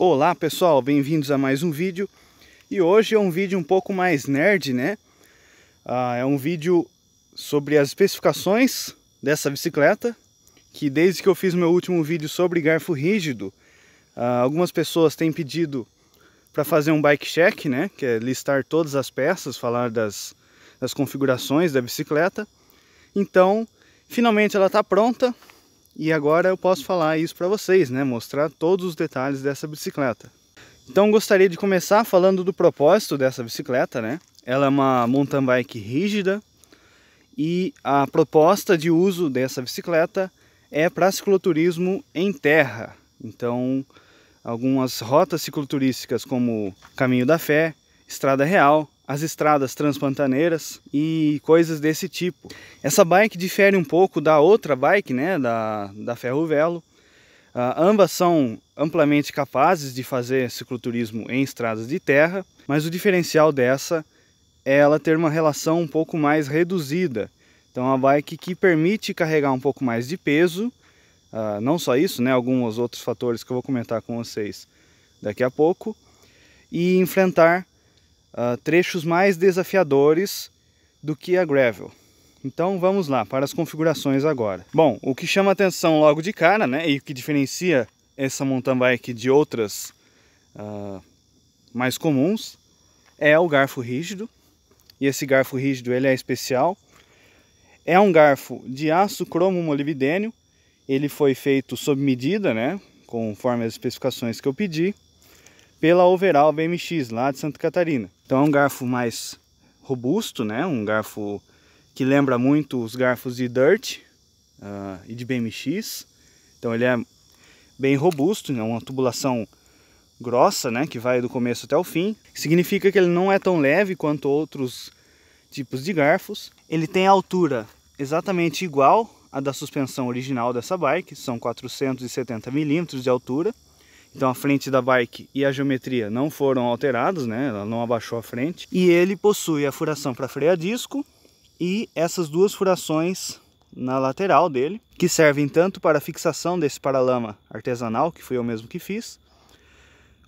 Olá pessoal, bem-vindos a mais um vídeo e hoje é um vídeo um pouco mais nerd, né? Ah, é um vídeo sobre as especificações dessa bicicleta que desde que eu fiz meu último vídeo sobre garfo rígido ah, algumas pessoas têm pedido para fazer um bike check, né? Que é listar todas as peças, falar das, das configurações da bicicleta. Então, finalmente ela está pronta. E agora eu posso falar isso para vocês, né? mostrar todos os detalhes dessa bicicleta. Então gostaria de começar falando do propósito dessa bicicleta, né? Ela é uma mountain bike rígida e a proposta de uso dessa bicicleta é para cicloturismo em terra. Então, algumas rotas cicloturísticas como Caminho da Fé, Estrada Real, as estradas transpantaneiras e coisas desse tipo. Essa bike difere um pouco da outra bike, né, da, da Ferro Velo. Uh, ambas são amplamente capazes de fazer cicloturismo em estradas de terra, mas o diferencial dessa é ela ter uma relação um pouco mais reduzida. Então, é a bike que permite carregar um pouco mais de peso, uh, não só isso, né, alguns outros fatores que eu vou comentar com vocês daqui a pouco, e enfrentar uh, trechos mais desafiadores do que a gravel. Então vamos lá para as configurações agora. Bom, o que chama atenção logo de cara, né, e o que diferencia essa mountain bike de outras uh, mais comuns é o garfo rígido. E esse garfo rígido ele é especial. É um garfo de aço cromo molibdênio. Ele foi feito sob medida, né, conforme as especificações que eu pedi, pela Overall BMX lá de Santa Catarina. Então é um garfo mais robusto, né? Um garfo que lembra muito os garfos de Dirt uh, e de BMX. Então ele é bem robusto, é né? uma tubulação grossa, né, que vai do começo até o fim. Significa que ele não é tão leve quanto outros tipos de garfos. Ele tem altura exatamente igual à da suspensão original dessa bike, são 470 milímetros de altura. Então a frente da bike e a geometria não foram alterados, né? Ela não abaixou a frente. E ele possui a furação para freio a disco e essas duas furações na lateral dele, que servem tanto para a fixação desse paralama artesanal, que fui eu mesmo que fiz,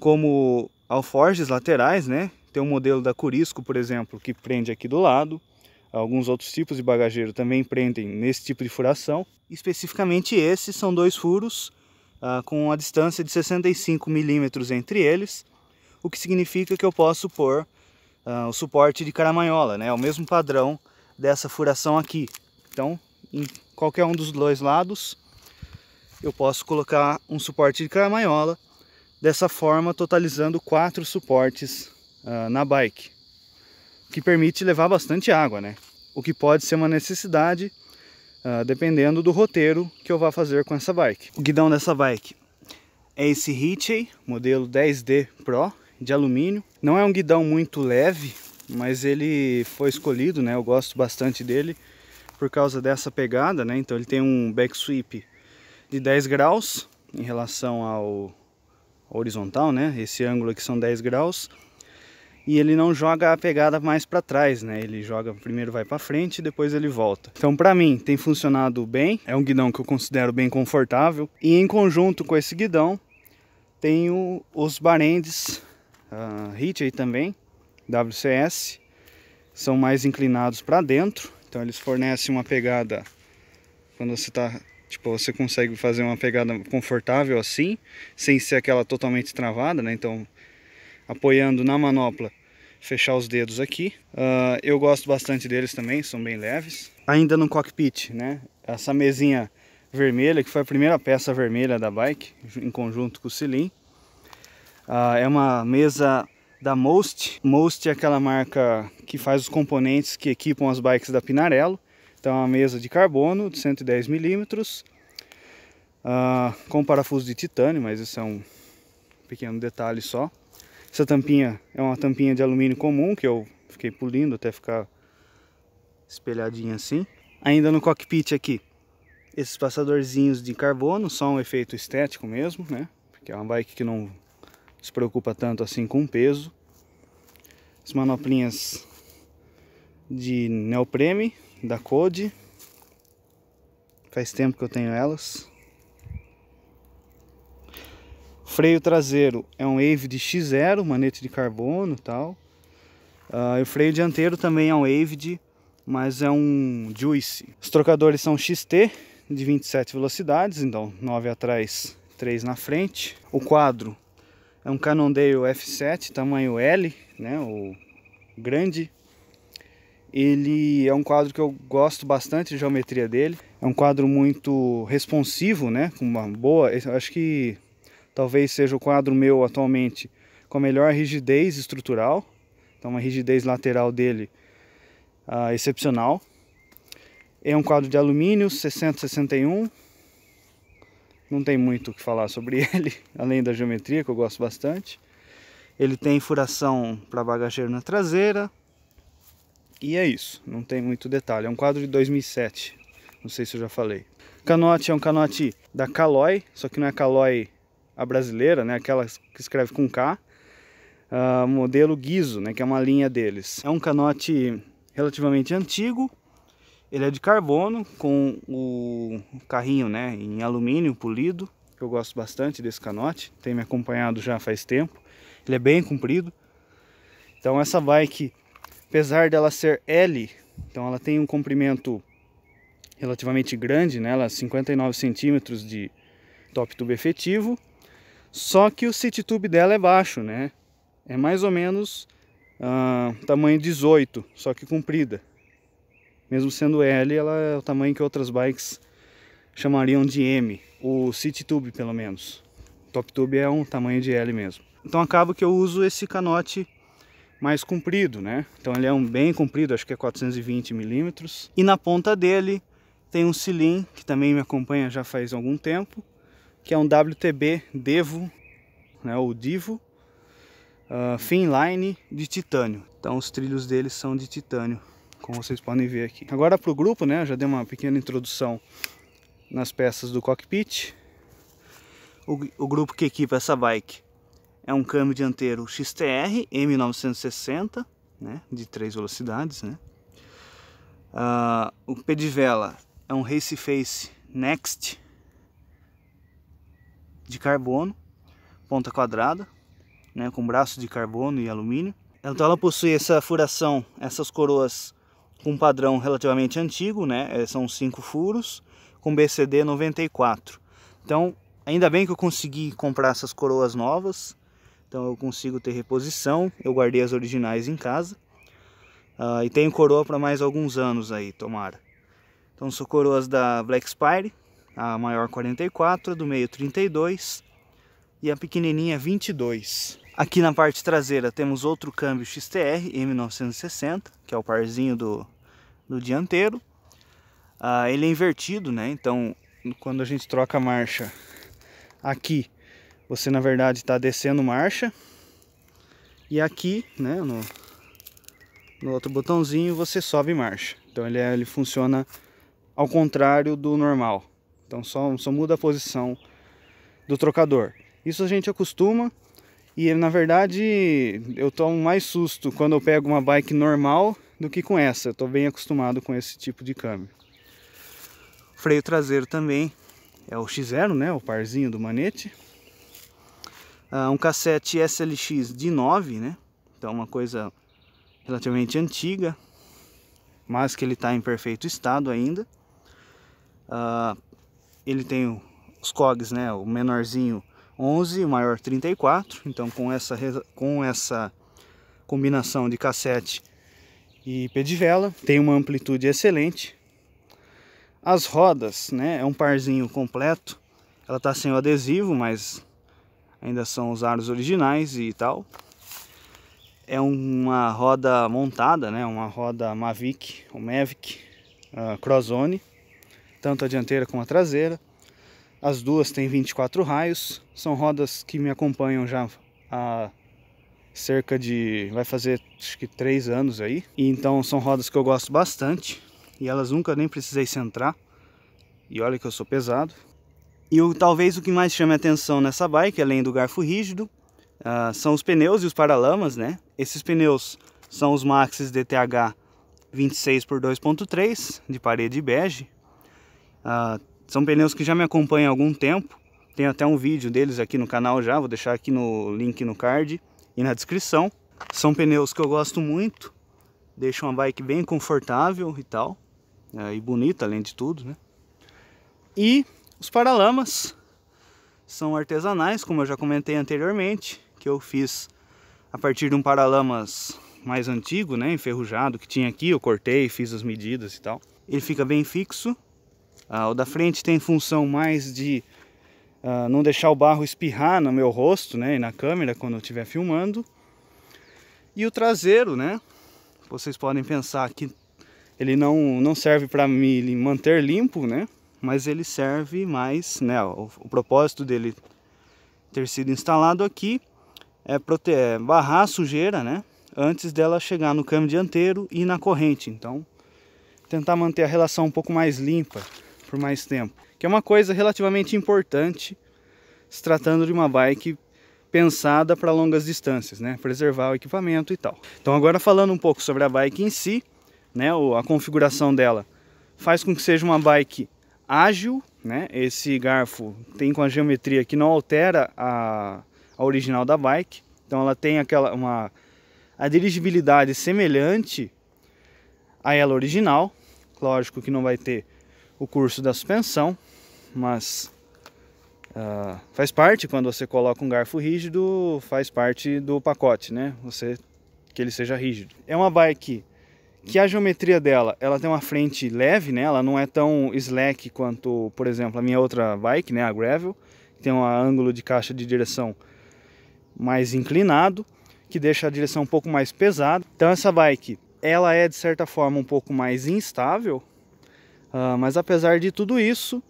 como alforjes laterais, né? Tem um modelo da Curisco, por exemplo, que prende aqui do lado. Alguns outros tipos de bagageiro também prendem nesse tipo de furação. Especificamente esses são dois furos ah, com uma distância de 65 milímetros entre eles, o que significa que eu posso pôr ah, o suporte de caramanhola, né? É o mesmo padrão dessa furação aqui. Então, em qualquer um dos dois lados, eu posso colocar um suporte de caramanhola, dessa forma totalizando quatro suportes ah, na bike, que permite levar bastante água, né? o que pode ser uma necessidade ah, dependendo do roteiro que eu vá fazer com essa bike. O guidão dessa bike é esse Hitchey, modelo 10D Pro, de alumínio. Não é um guidão muito leve, mas ele foi escolhido, né? Eu gosto bastante dele por causa dessa pegada, né? Então ele tem um back sweep de 10 graus em relação ao horizontal, né? Esse ângulo aqui são 10 graus e ele não joga a pegada mais para trás, né? Ele joga primeiro vai para frente, e depois ele volta. Então, para mim, tem funcionado bem. É um guidão que eu considero bem confortável e em conjunto com esse guidão tenho os barendes uh, ah, Hit aí também, WCS, são mais inclinados para dentro, então eles fornecem uma pegada quando você tá Tipo, você consegue fazer uma pegada confortável assim, sem ser aquela totalmente travada, né? Então, apoiando na manopla, fechar os dedos aqui. Uh, eu gosto bastante deles também, são bem leves. Ainda no cockpit, né? Essa mesinha vermelha, que foi a primeira peça vermelha da bike, em conjunto com o Cilin. Uh, é uma mesa da Most. Most é aquela marca que faz os componentes que equipam as bikes da Pinarello. Então é uma mesa de carbono de 110 milímetros, uh, com parafuso de titânio, mas isso é um pequeno detalhe só. Essa tampinha é uma tampinha de alumínio comum, que eu fiquei polindo até ficar espelhadinha assim. Ainda no cockpit aqui, esses passadorzinhos de carbono, só um efeito estético mesmo, né? Porque é uma bike que não se preocupa tanto assim com peso. As manoplinhas de neopreme da Code. Faz tempo que eu tenho elas. Freio traseiro é um Wave de X0, manete de carbono tal. Uh, e o freio dianteiro também é um Wave de, mas é um Juice. Os trocadores são XT de 27 velocidades, então 9 atrás, 3 na frente. O quadro é um Cannondale F7, tamanho L, né, o grande. Ele é um quadro que eu gosto bastante de geometria dele. É um quadro muito responsivo, né, com uma boa, acho que talvez seja o quadro meu atualmente com a melhor rigidez estrutural, então uma rigidez lateral dele uh, excepcional. É um quadro de alumínio 6061, não tem muito o que falar sobre ele, além da geometria que eu gosto bastante. Ele tem furação para bagageiro na traseira. E é isso, não tem muito detalhe. É um quadro de 2007, não sei se eu já falei. O canote é um canote da Caloi, só que não é Caloi a brasileira, né, aquela que escreve com K, uh, modelo Guizo, né, que é uma linha deles. É um canote relativamente antigo, ele é de carbono com o carrinho né, em alumínio polido, eu gosto bastante desse canote, tem me acompanhado já faz tempo, ele é bem comprido. Então essa bike, apesar dela ser L, então ela tem um comprimento relativamente grande, né, ela é 59 centímetros de top tube efetivo, só que o city tube dela é baixo, né? É mais ou menos ah, tamanho 18, só que comprida. Mesmo sendo L, ela é o tamanho que outras bikes chamariam de M. O City Tube, pelo menos. O Top Tube é um tamanho de L mesmo. Então acaba que eu uso esse canote mais comprido, né? Então ele é um bem comprido, acho que é 420 milímetros. E na ponta dele tem um cilindro que também me acompanha já faz algum tempo que é um WTB Devo, né, ou Divo, uh, ah, Finline de titânio. Então os trilhos deles são de titânio, como vocês podem ver aqui. Agora para o grupo, né, já dei uma pequena introdução nas peças do cockpit. O, o grupo que equipa essa bike é um câmbio dianteiro XTR M960, né, de três velocidades, né. Uh, o pedivela é um Race Face Next de carbono, ponta quadrada, né, com braço de carbono e alumínio. Então ela possui essa furação, essas coroas com um padrão relativamente antigo, né, eh, são cinco furos, com BCD 94. Então, ainda bem que eu consegui comprar essas coroas novas, então eu consigo ter reposição, eu guardei as originais em casa. Uh, e tenho coroa para mais alguns anos aí, tomara. Então são coroas da Black Spire, a maior 44, do meio 32 e a pequenininha 22. Aqui na parte traseira temos outro câmbio XTR M960, que é o parzinho do, do dianteiro. Ah, ele é invertido, né? Então, quando a gente troca a marcha aqui, você na verdade está descendo marcha. E aqui, né, no, no outro botãozinho, você sobe marcha. Então ele, é, ele funciona ao contrário do normal. Então só, só muda a posição do trocador. Isso a gente acostuma e na verdade eu tomo mais susto quando eu pego uma bike normal do que com essa. Eu estou bem acostumado com esse tipo de câmbio. Freio traseiro também é o X0, né? O parzinho do manete. Ah, um cassete SLX de 9, né? Então uma coisa relativamente antiga, mas que ele está em perfeito estado ainda. Ah, ele tem os cogs, né, o menorzinho 11, o maior 34. Então com essa com essa combinação de cassete e pedivela, tem uma amplitude excelente. As rodas, né, é um parzinho completo. Ela tá sem o adesivo, mas ainda são os aros originais e tal. É uma roda montada, né, uma roda Mavic, ou Mavic uh, Crozone tanto a dianteira como a traseira. As duas têm 24 raios, são rodas que me acompanham já há cerca de, vai fazer acho que 3 anos aí. E então são rodas que eu gosto bastante e elas nunca nem precisei centrar. E olha que eu sou pesado. E o, talvez o que mais chame atenção nessa bike, além do garfo rígido, uh, são os pneus e os paralamas, né? Esses pneus são os Maxis DTH 26 por 2.3 de parede bege, ah, são pneus que já me acompanham há algum tempo. Tem até um vídeo deles aqui no canal já, vou deixar aqui no link no card e na descrição. São pneus que eu gosto muito, deixam a bike bem confortável e tal, é, e bonita além de tudo, né? E os paralamas são artesanais, como eu já comentei anteriormente, que eu fiz a partir de um paralamas mais antigo, né, enferrujado que tinha aqui, eu cortei, fiz as medidas e tal. Ele fica bem fixo ah, o da frente tem função mais de ah, não deixar o barro espirrar no meu rosto né, e na câmera quando eu estiver filmando. E o traseiro, né? Vocês podem pensar que ele não, não serve para me manter limpo, né? Mas ele serve mais, né? O, o propósito dele ter sido instalado aqui é, prote... é barrar a sujeira, né? Antes dela chegar no câmbio dianteiro e na corrente. Então, tentar manter a relação um pouco mais limpa por mais tempo. Que é uma coisa relativamente importante se tratando de uma bike pensada para longas distâncias, né? Preservar o equipamento e tal. Então agora falando um pouco sobre a bike em si, né? A configuração dela faz com que seja uma bike ágil, né? Esse garfo tem com a geometria que não altera a, a original da bike, então ela tem aquela uma a dirigibilidade semelhante a ela original, lógico que não vai ter o curso da suspensão, mas uh, faz parte, quando você coloca um garfo rígido, faz parte do pacote, né? Você que ele seja rígido. É uma bike que a geometria dela, ela tem uma frente leve, né? Ela não é tão slack quanto, por exemplo, a minha outra bike, né, a Gravel, tem um ângulo de caixa de direção mais inclinado, que deixa a direção um pouco mais pesada. Então essa bike, ela é de certa forma um pouco mais instável, ah, mas apesar de tudo isso,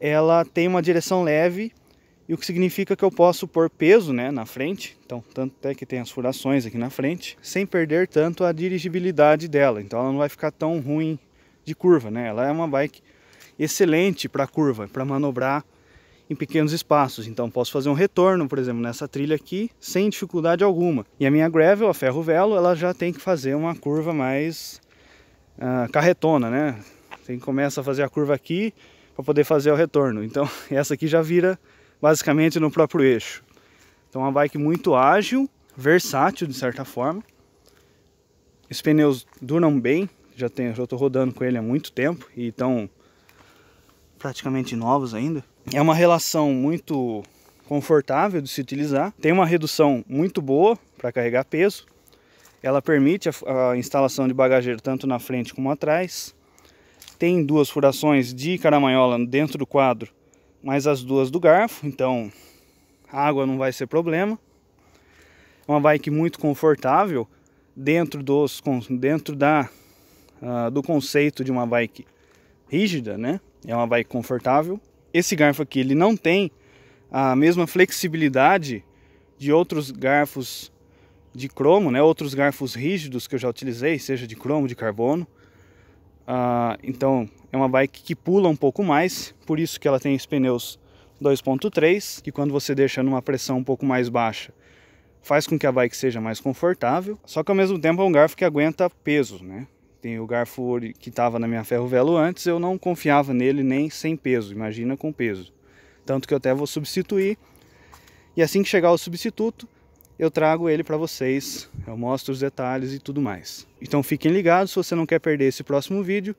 ela tem uma direção leve, e o que significa que eu posso pôr peso né, na frente, então tanto é que tem as furações aqui na frente, sem perder tanto a dirigibilidade dela, então ela não vai ficar tão ruim de curva, né? Ela é uma bike excelente para curva, para manobrar em pequenos espaços, então posso fazer um retorno, por exemplo, nessa trilha aqui, sem dificuldade alguma. E a minha gravel, a ferro velo, ela já tem que fazer uma curva mais uh, carretona, né? Tem que começar a fazer a curva aqui para poder fazer o retorno. Então essa aqui já vira basicamente no próprio eixo. Então uma bike muito ágil, versátil de certa forma. Os pneus duram bem, já tenho, já rodando com ele há muito tempo e estão praticamente novos ainda. É uma relação muito confortável de se utilizar. Tem uma redução muito boa para carregar peso. Ela permite a, a instalação de bagageiro tanto na frente como atrás tem duas furações de caramanhola dentro do quadro, mas as duas do garfo, então água não vai ser problema. É uma bike muito confortável dentro, dos, dentro da, uh, do conceito de uma bike rígida, né? É uma bike confortável. Esse garfo aqui ele não tem a mesma flexibilidade de outros garfos de cromo, né? Outros garfos rígidos que eu já utilizei, seja de cromo, de carbono. Ah, então é uma bike que pula um pouco mais, por isso que ela tem os pneus 2.3, que quando você deixa numa pressão um pouco mais baixa, faz com que a bike seja mais confortável. Só que ao mesmo tempo é um garfo que aguenta peso, né? Tem o garfo que estava na minha ferro velo antes, eu não confiava nele nem sem peso, imagina com peso. Tanto que eu até vou substituir. E assim que chegar o substituto, eu trago ele para vocês, eu mostro os detalhes e tudo mais. Então fiquem ligados, se você não quer perder esse próximo vídeo,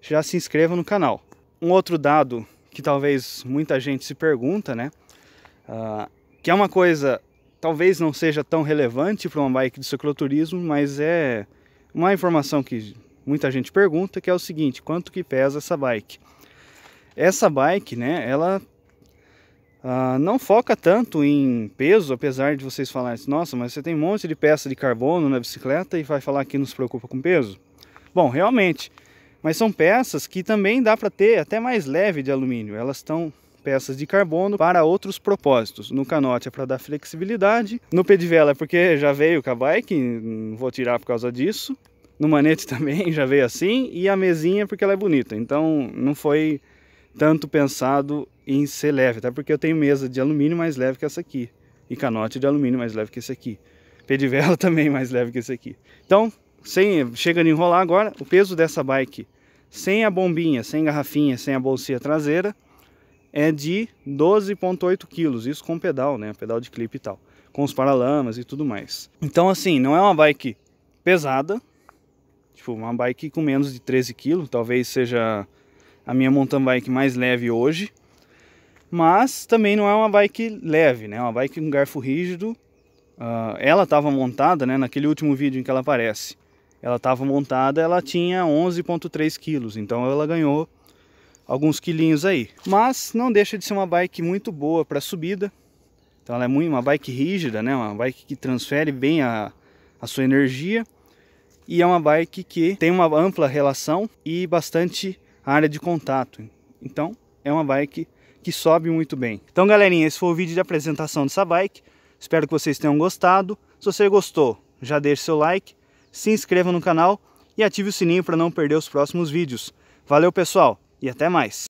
já se inscreva no canal. Um outro dado que talvez muita gente se pergunta, né? Uh, que é uma coisa, talvez não seja tão relevante para uma bike de cicloturismo, mas é uma informação que muita gente pergunta, que é o seguinte, quanto que pesa essa bike? Essa bike, né, ela Uh, não foca tanto em peso, apesar de vocês falarem, assim, nossa, mas você tem um monte de peça de carbono na bicicleta e vai falar que não se preocupa com peso. Bom, realmente, mas são peças que também dá para ter até mais leve de alumínio. Elas estão peças de carbono para outros propósitos. No canote é para dar flexibilidade, no pedivela é porque já veio com a bike, não vou tirar por causa disso. No manete também já veio assim e a mesinha é porque ela é bonita. Então não foi tanto pensado em ser leve, até porque eu tenho mesa de alumínio mais leve que essa aqui, e canote de alumínio mais leve que esse aqui, pedivela também mais leve que esse aqui. Então, sem, chega de enrolar agora, o peso dessa bike sem a bombinha, sem garrafinha, sem a bolsinha traseira, é de 12.8 kg, isso com pedal, né, pedal de clipe e tal, com os paralamas e tudo mais. Então assim, não é uma bike pesada, tipo uma bike com menos de 13 kg, talvez seja a minha mountain bike mais leve hoje, mas também não é uma bike leve, né? É uma bike com garfo rígido. Uh, ela estava montada, né? Naquele último vídeo em que ela aparece, ela estava montada, ela tinha 11.3 quilos, então ela ganhou alguns quilinhos aí. Mas não deixa de ser uma bike muito boa para subida. Então ela é muito uma bike rígida, né? Uma bike que transfere bem a, a sua energia e é uma bike que tem uma ampla relação e bastante área de contato. Então é uma bike que sobe muito bem. Então galerinha, esse foi o vídeo de apresentação dessa bike. Espero que vocês tenham gostado. Se você gostou, já deixe seu like, se inscreva no canal e ative o sininho para não perder os próximos vídeos. Valeu pessoal e até mais!